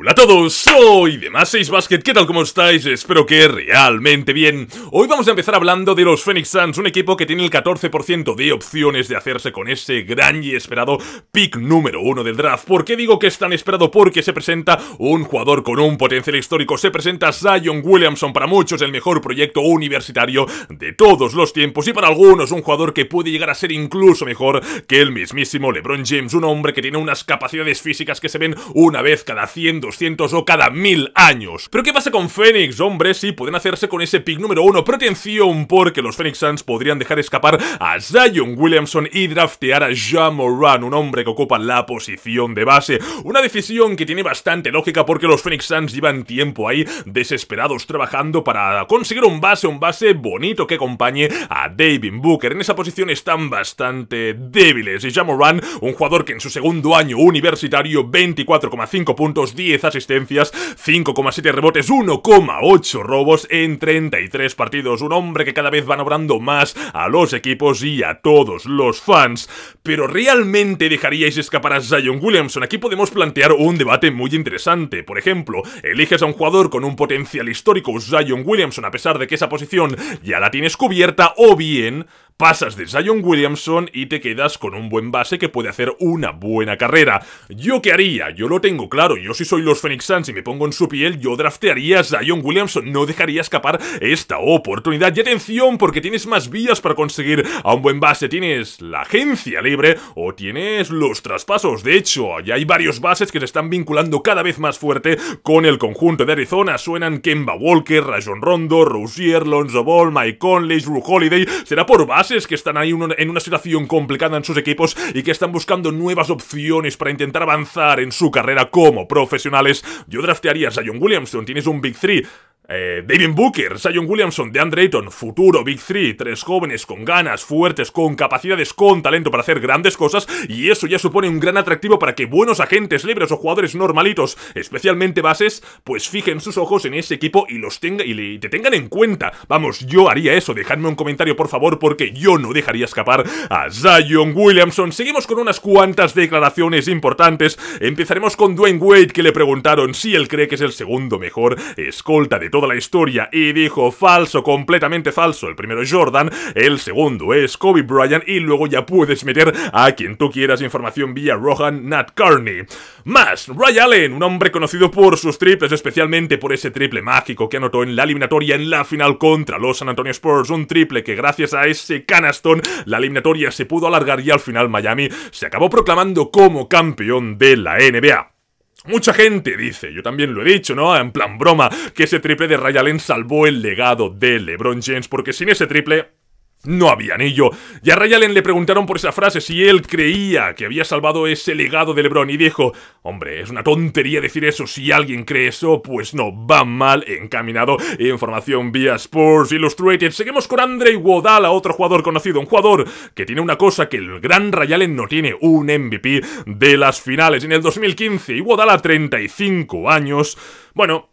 Hola a todos, soy de más 6 Basket, ¿qué tal cómo estáis? Espero que realmente bien. Hoy vamos a empezar hablando de los Phoenix Suns, un equipo que tiene el 14% de opciones de hacerse con ese gran y esperado pick número 1 del draft. ¿Por qué digo que es tan esperado? Porque se presenta un jugador con un potencial histórico, se presenta Zion Williamson, para muchos el mejor proyecto universitario de todos los tiempos y para algunos un jugador que puede llegar a ser incluso mejor que el mismísimo LeBron James, un hombre que tiene unas capacidades físicas que se ven una vez cada 100 200 o cada mil años. Pero ¿qué pasa con Phoenix? Hombre, sí, pueden hacerse con ese pick número uno, pero atención, porque los Phoenix Suns podrían dejar escapar a Zion Williamson y draftear a Ja un hombre que ocupa la posición de base. Una decisión que tiene bastante lógica porque los Phoenix Suns llevan tiempo ahí desesperados trabajando para conseguir un base, un base bonito que acompañe a David Booker. En esa posición están bastante débiles y Ja un jugador que en su segundo año universitario 24,5 puntos, 10 asistencias, 5,7 rebotes, 1,8 robos en 33 partidos. Un hombre que cada vez va obrando más a los equipos y a todos los fans. Pero ¿realmente dejaríais escapar a Zion Williamson? Aquí podemos plantear un debate muy interesante. Por ejemplo, eliges a un jugador con un potencial histórico, Zion Williamson, a pesar de que esa posición ya la tienes cubierta, o bien pasas de Zion Williamson y te quedas con un buen base que puede hacer una buena carrera. ¿Yo qué haría? Yo lo tengo claro, yo si soy los Phoenix Suns y me pongo en su piel, yo draftearía a Zion Williamson, no dejaría escapar esta oportunidad. Y atención, porque tienes más vías para conseguir a un buen base, tienes la agencia libre o tienes los traspasos. De hecho, allá hay varios bases que se están vinculando cada vez más fuerte con el conjunto de Arizona. Suenan Kemba Walker, Rajon Rondo, Rousier, Lonzo Ball, Mike Conley, Drew Holiday. Será por base que están ahí en una situación complicada en sus equipos y que están buscando nuevas opciones para intentar avanzar en su carrera como profesionales. Yo draftearía a John Williamson, tienes un Big Three eh, David Booker, Zion Williamson, DeAndre Ayton, futuro Big Three, tres jóvenes con ganas, fuertes, con capacidades, con talento para hacer grandes cosas, y eso ya supone un gran atractivo para que buenos agentes libres o jugadores normalitos, especialmente bases, pues fijen sus ojos en ese equipo y los tenga y, te tengan en cuenta. Vamos, yo haría eso, dejadme un comentario por favor, porque yo no dejaría escapar a Zion Williamson. Seguimos con unas cuantas declaraciones importantes. Empezaremos con Dwayne Wade, que le preguntaron si él cree que es el segundo mejor escolta de todos toda la historia y dijo falso, completamente falso. El primero es Jordan, el segundo es Kobe Bryant y luego ya puedes meter a quien tú quieras información vía Rohan Nat Carney. Más, Ray Allen, un hombre conocido por sus triples, especialmente por ese triple mágico que anotó en la eliminatoria en la final contra los San Antonio Spurs, un triple que gracias a ese canastón la eliminatoria se pudo alargar y al final Miami se acabó proclamando como campeón de la NBA. Mucha gente dice, yo también lo he dicho, ¿no? En plan broma, que ese triple de Ray Allen salvó el legado de LeBron James, porque sin ese triple no había anillo. Y a Ray Allen le preguntaron por esa frase si él creía que había salvado ese legado de LeBron y dijo, hombre, es una tontería decir eso. Si alguien cree eso, pues no, va mal encaminado. Información vía Sports Illustrated. Seguimos con Andre Wodala, otro jugador conocido, un jugador que tiene una cosa que el gran Ray Allen no tiene, un MVP de las finales. En el 2015, y Wodala, 35 años, bueno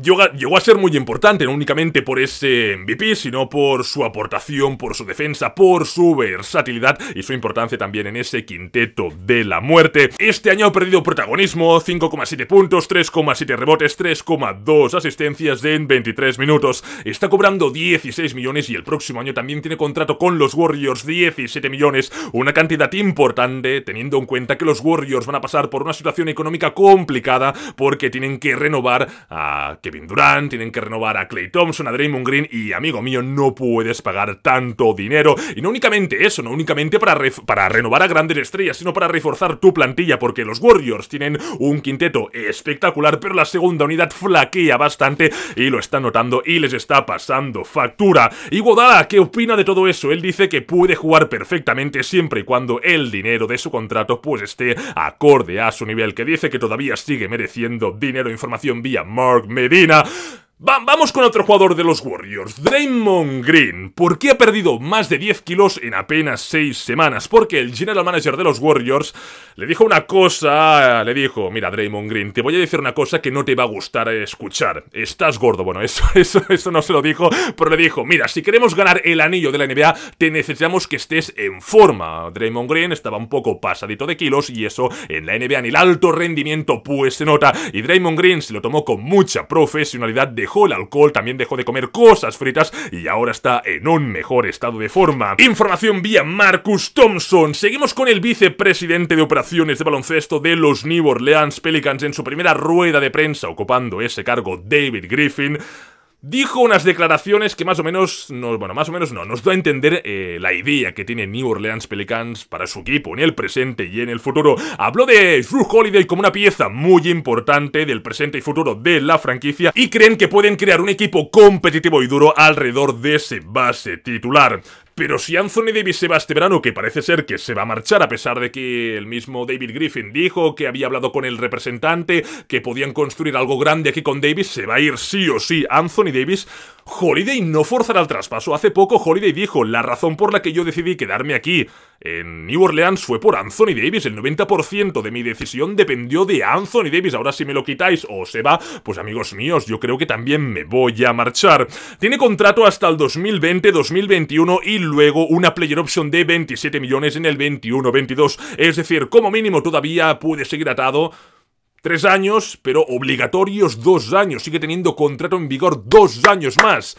llegó a ser muy importante, no únicamente por ese MVP, sino por su aportación, por su defensa, por su versatilidad y su importancia también en ese quinteto de la muerte. Este año ha perdido protagonismo, 5,7 puntos, 3,7 rebotes, 3,2 asistencias en 23 minutos. Está cobrando 16 millones y el próximo año también tiene contrato con los Warriors, 17 millones, una cantidad importante teniendo en cuenta que los Warriors van a pasar por una situación económica complicada porque tienen que renovar a Kevin Durant, tienen que renovar a Clay Thompson, a Draymond Green y, amigo mío, no puedes pagar tanto dinero. Y no únicamente eso, no únicamente para, para renovar a grandes estrellas, sino para reforzar tu plantilla, porque los Warriors tienen un quinteto espectacular, pero la segunda unidad flaquea bastante y lo está notando y les está pasando factura. y Godala, ¿qué opina de todo eso? Él dice que puede jugar perfectamente siempre y cuando el dinero de su contrato pues esté acorde a su nivel, que dice que todavía sigue mereciendo dinero, información vía Mark Media mascherina vamos con otro jugador de los Warriors, Draymond Green. ¿Por qué ha perdido más de 10 kilos en apenas 6 semanas? Porque el general manager de los Warriors le dijo una cosa, le dijo, mira Draymond Green, te voy a decir una cosa que no te va a gustar escuchar. Estás gordo, bueno, eso, eso, eso no se lo dijo, pero le dijo, mira, si queremos ganar el anillo de la NBA, te necesitamos que estés en forma. Draymond Green estaba un poco pasadito de kilos y eso en la NBA en el alto rendimiento pues se nota. Y Draymond Green se lo tomó con mucha profesionalidad de el alcohol, también dejó de comer cosas fritas y ahora está en un mejor estado de forma. Información vía Marcus Thompson. Seguimos con el vicepresidente de operaciones de baloncesto de los New Orleans Pelicans en su primera rueda de prensa ocupando ese cargo David Griffin dijo unas declaraciones que más o menos, nos, bueno, más o menos no, nos da a entender eh, la idea que tiene New Orleans Pelicans para su equipo en el presente y en el futuro. Habló de Drew Holiday como una pieza muy importante del presente y futuro de la franquicia y creen que pueden crear un equipo competitivo y duro alrededor de ese base titular. Pero si Anthony Davis se va este verano, que parece ser que se va a marchar, a pesar de que el mismo David Griffin dijo que había hablado con el representante, que podían construir algo grande aquí con Davis, se va a ir sí o sí Anthony Davis. Holiday no forzará el traspaso. Hace poco Holiday dijo, la razón por la que yo decidí quedarme aquí en New Orleans fue por Anthony Davis. El 90% de mi decisión dependió de Anthony Davis. Ahora si me lo quitáis o se va, pues amigos míos, yo creo que también me voy a marchar. Tiene contrato hasta el 2020, 2021 y luego una player option de 27 millones en el 21-22. Es decir, como mínimo todavía puede seguir atado Tres años, pero obligatorios dos años. Sigue teniendo contrato en vigor dos años más.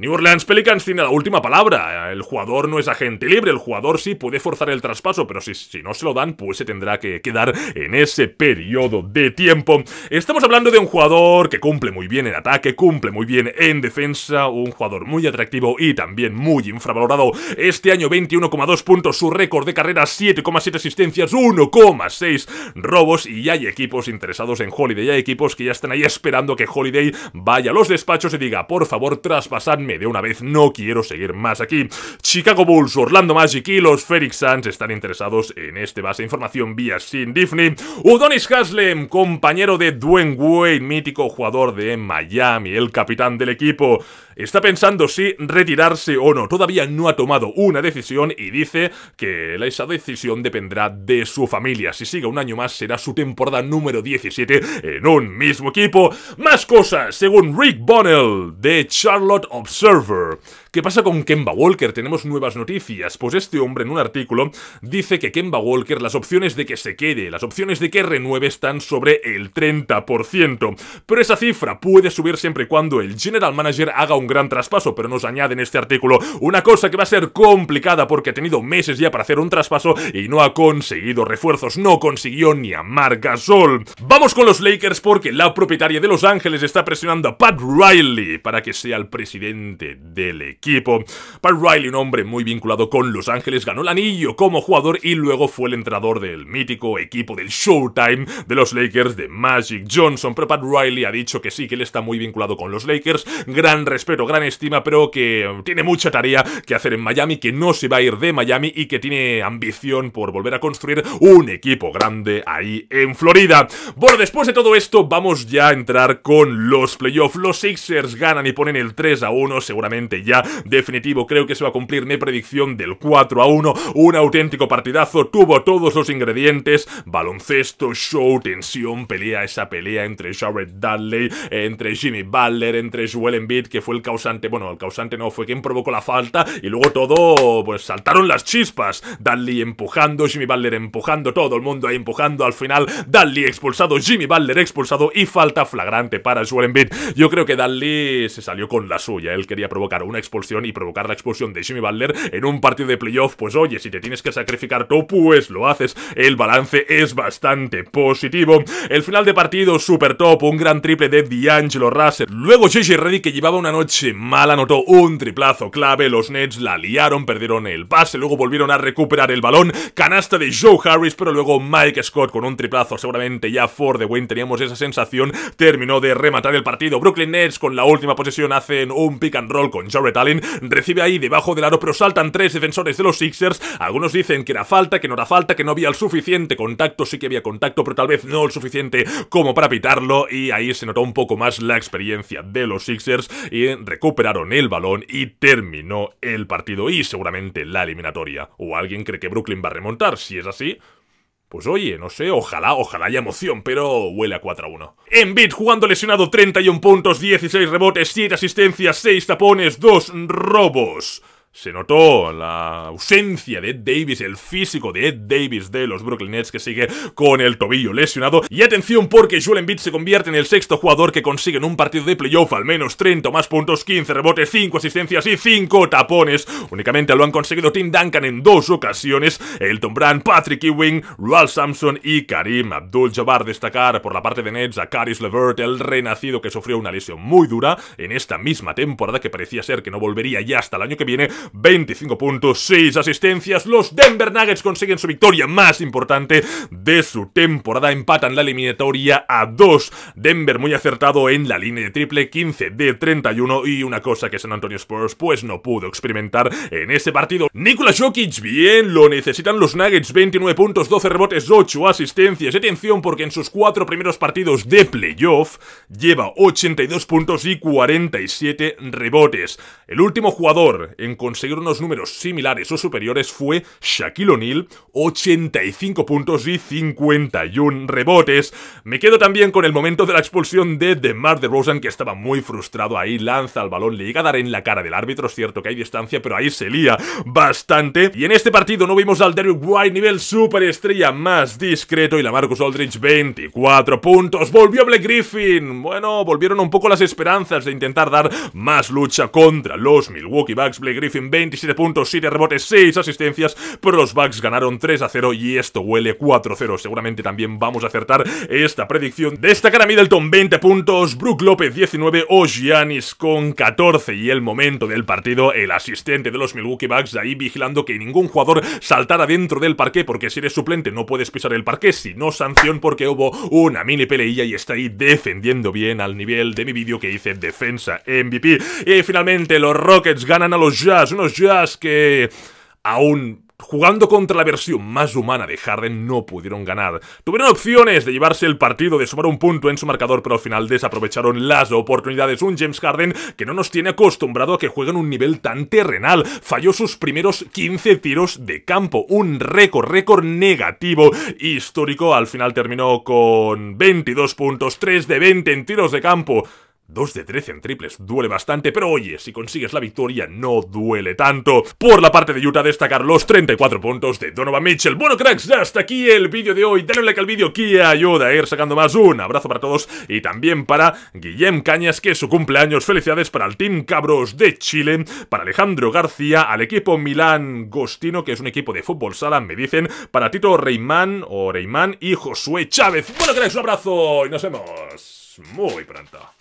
New Orleans Pelicans tiene la última palabra. El jugador no es agente libre. El jugador sí puede forzar el traspaso, pero si, no se lo dan, pues se tendrá que quedar en ese periodo de tiempo. Estamos hablando de un jugador que cumple muy bien en ataque, cumple muy bien en defensa, un jugador muy atractivo y también muy infravalorado. Este año 21,2 puntos, su récord de carrera 7,7 asistencias, 1,6 robos y hay equipos interesados en Holiday. Hay equipos que ya están ahí esperando que Holiday vaya a los despachos y diga, por favor, traspasadme de una vez, no quiero seguir más aquí. Chicago Bulls, Orlando Magic y los Phoenix Suns están interesados en este base de información vía Sin Diffney. Udonis Haslem, compañero de Dwayne Wade, mítico jugador de Miami, el capitán del equipo está pensando si retirarse o no. Todavía no ha tomado una decisión y dice que esa decisión dependerá de su familia. Si sigue un año más será su temporada número 17 en un mismo equipo. Más cosas, según Rick Bonnell de Charlotte Observer. ¿Qué pasa con Kemba Walker? Tenemos nuevas noticias. Pues este hombre en un artículo dice que Kemba Walker, las opciones de que se quede, las opciones de que renueve están sobre el 30%. Pero esa cifra puede subir siempre y cuando el general manager haga un gran traspaso, pero nos añade en este artículo una cosa que va a ser complicada porque ha tenido meses ya para hacer un traspaso y no ha conseguido refuerzos, no consiguió ni a Marc Gasol. Vamos con los Lakers porque la propietaria de Los Ángeles está presionando a Pat Riley para que sea el presidente del equipo. Pat Riley, un hombre muy vinculado con Los Ángeles, ganó el anillo como jugador y luego fue el entrador del mítico equipo del Showtime de los Lakers de Magic Johnson, pero Pat Riley ha dicho que sí, que él está muy vinculado con los Lakers, gran respeto gran estima, pero que tiene mucha tarea que hacer en Miami, que no se va a ir de Miami y que tiene ambición por volver a construir un equipo grande ahí en Florida. Bueno, después de todo esto, vamos ya a entrar con los playoffs. Los Sixers ganan y ponen el 3 a 1, seguramente ya definitivo. Creo que se va a cumplir mi predicción del 4 a 1. Un auténtico partidazo, tuvo todos los ingredientes: baloncesto, show, tensión, pelea, esa pelea entre Jared Dudley, entre Jimmy Butler, entre Joel Embiid, que fue el causante, bueno, el causante no, fue quien provocó la falta y luego todo, pues saltaron las chispas. Dudley empujando, Jimmy Butler empujando, todo el mundo ahí empujando. Al final, Dudley expulsado, Jimmy Butler expulsado y falta flagrante para Joel Embiid. Yo creo que Dudley se salió con la suya. Él quería provocar una expulsión y provocar la expulsión de Jimmy Butler en un partido de playoff. Pues oye, si te tienes que sacrificar tú, pues lo haces. El balance es bastante positivo. El final de partido, super top, un gran triple de D'Angelo Russell. Luego JJ Reddy que llevaba una noche Mal anotó un triplazo clave, los Nets la liaron, perdieron el pase, luego volvieron a recuperar el balón, canasta de Joe Harris, pero luego Mike Scott con un triplazo, seguramente ya for the win, teníamos esa sensación, terminó de rematar el partido. Brooklyn Nets con la última posesión hacen un pick and roll con Jared Allen, recibe ahí debajo del aro, pero saltan tres defensores de los Sixers, algunos dicen que era falta, que no era falta, que no había el suficiente contacto, sí que había contacto, pero tal vez no el suficiente como para pitarlo, y ahí se notó un poco más la experiencia de los Sixers, y recuperaron el balón y terminó el partido y seguramente la eliminatoria. ¿O alguien cree que Brooklyn va a remontar? Si es así, pues oye, no sé, ojalá, ojalá haya emoción, pero huele a 4-1. en Embiid jugando lesionado 31 puntos, 16 rebotes, 7 asistencias, 6 tapones, 2 robos. Se notó la ausencia de Ed Davis, el físico de Ed Davis de los Brooklyn Nets que sigue con el tobillo lesionado. Y atención porque Joel Embiid se convierte en el sexto jugador que consigue en un partido de playoff al menos 30 más puntos, 15 rebotes, 5 asistencias y 5 tapones. Únicamente lo han conseguido Tim Duncan en dos ocasiones, Elton Brand, Patrick Ewing, Ralph Sampson y Karim Abdul-Jabbar. Destacar por la parte de Nets a Caris LeVert, el renacido que sufrió una lesión muy dura en esta misma temporada que parecía ser que no volvería ya hasta el año que viene 25 puntos, 6 asistencias. Los Denver Nuggets consiguen su victoria más importante de su temporada. Empatan la eliminatoria a 2. Denver muy acertado en la línea de triple, 15 de 31. Y una cosa que San Antonio Spurs pues no pudo experimentar en ese partido. Nikola Jokic, bien, lo necesitan los Nuggets. 29 puntos, 12 rebotes, 8 asistencias. Atención porque en sus cuatro primeros partidos de playoff lleva 82 puntos y 47 rebotes. El último jugador en conseguir unos números similares o superiores fue Shaquille O'Neal, 85 puntos y 51 rebotes. Me quedo también con el momento de la expulsión de DeMar DeRozan, que estaba muy frustrado ahí, lanza el balón, le llega a dar en la cara del árbitro, es cierto que hay distancia, pero ahí se lía bastante. Y en este partido no vimos al Derrick White nivel superestrella más discreto y la Marcus Aldridge 24 puntos. Volvió Black Griffin. Bueno, volvieron un poco las esperanzas de intentar dar más lucha contra los Milwaukee Bucks. Black Griffin 27 puntos, 7 rebotes, 6 asistencias, pero los Bucks ganaron 3 a 0 y esto huele 4-0. a Seguramente también vamos a acertar esta predicción. Destacar a Middleton 20 puntos, Brook López 19 o Giannis con 14 y el momento del partido, el asistente de los Milwaukee Bucks ahí vigilando que ningún jugador saltara dentro del parque porque si eres suplente no puedes pisar el parque, si no sanción porque hubo una mini peleilla y está ahí defendiendo bien al nivel de mi vídeo que hice defensa MVP. Y finalmente los Rockets ganan a los Jazz unos Jazz que aún jugando contra la versión más humana de Harden, no pudieron ganar. Tuvieron opciones de llevarse el partido, de sumar un punto en su marcador, pero al final desaprovecharon las oportunidades. Un James Harden que no nos tiene acostumbrado a que juegue en un nivel tan terrenal. Falló sus primeros 15 tiros de campo, un récord, récord negativo histórico. Al final terminó con 22 puntos, 3 de 20 en tiros de campo. 2 de 13 en triples duele bastante, pero oye, si consigues la victoria no duele tanto. Por la parte de Utah destacar los 34 puntos de Donovan Mitchell. Bueno cracks, ya hasta aquí el vídeo de hoy. Dale like al vídeo que ayuda a ir sacando más. Un abrazo para todos y también para Guillem Cañas que es su cumpleaños. Felicidades para el Team Cabros de Chile, para Alejandro García, al equipo Milán Gostino que es un equipo de fútbol sala, me dicen, para Tito Reimán o Reimán y Josué Chávez. Bueno cracks, un abrazo y nos vemos muy pronto.